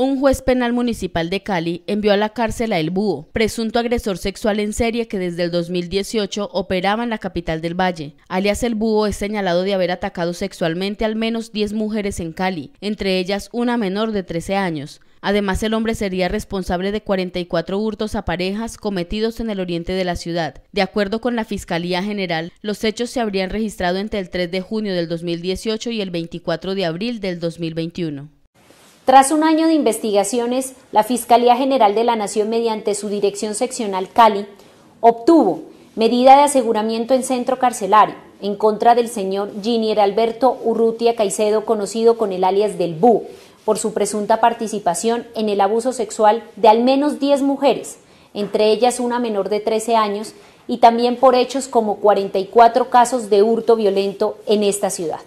un juez penal municipal de Cali envió a la cárcel a El Búho, presunto agresor sexual en serie que desde el 2018 operaba en la capital del Valle. Alias El Búho es señalado de haber atacado sexualmente al menos 10 mujeres en Cali, entre ellas una menor de 13 años. Además, el hombre sería responsable de 44 hurtos a parejas cometidos en el oriente de la ciudad. De acuerdo con la Fiscalía General, los hechos se habrían registrado entre el 3 de junio del 2018 y el 24 de abril del 2021. Tras un año de investigaciones, la Fiscalía General de la Nación, mediante su Dirección Seccional Cali, obtuvo medida de aseguramiento en centro carcelario en contra del señor Ginier Alberto Urrutia Caicedo, conocido con el alias del BU, por su presunta participación en el abuso sexual de al menos 10 mujeres, entre ellas una menor de 13 años, y también por hechos como 44 casos de hurto violento en esta ciudad.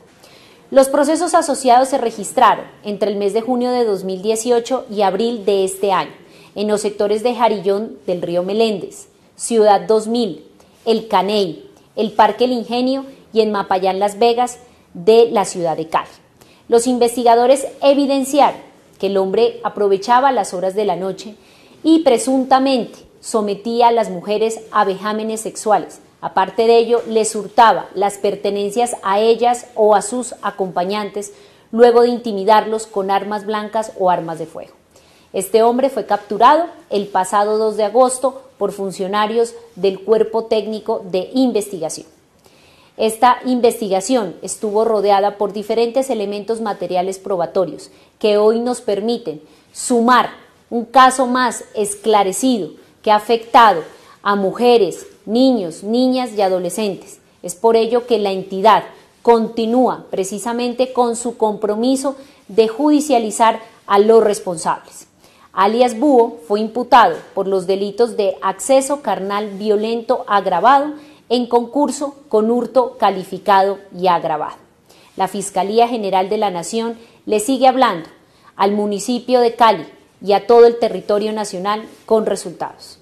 Los procesos asociados se registraron entre el mes de junio de 2018 y abril de este año en los sectores de Jarillón del río Meléndez, Ciudad 2000, El Caney, el Parque El Ingenio y en Mapayán Las Vegas de la ciudad de Cali. Los investigadores evidenciaron que el hombre aprovechaba las horas de la noche y presuntamente sometía a las mujeres a vejámenes sexuales, Aparte de ello, les hurtaba las pertenencias a ellas o a sus acompañantes, luego de intimidarlos con armas blancas o armas de fuego. Este hombre fue capturado el pasado 2 de agosto por funcionarios del Cuerpo Técnico de Investigación. Esta investigación estuvo rodeada por diferentes elementos materiales probatorios que hoy nos permiten sumar un caso más esclarecido que ha afectado a mujeres, niños, niñas y adolescentes. Es por ello que la entidad continúa precisamente con su compromiso de judicializar a los responsables. Alias Búho fue imputado por los delitos de acceso carnal violento agravado en concurso con hurto calificado y agravado. La Fiscalía General de la Nación le sigue hablando al municipio de Cali y a todo el territorio nacional con resultados.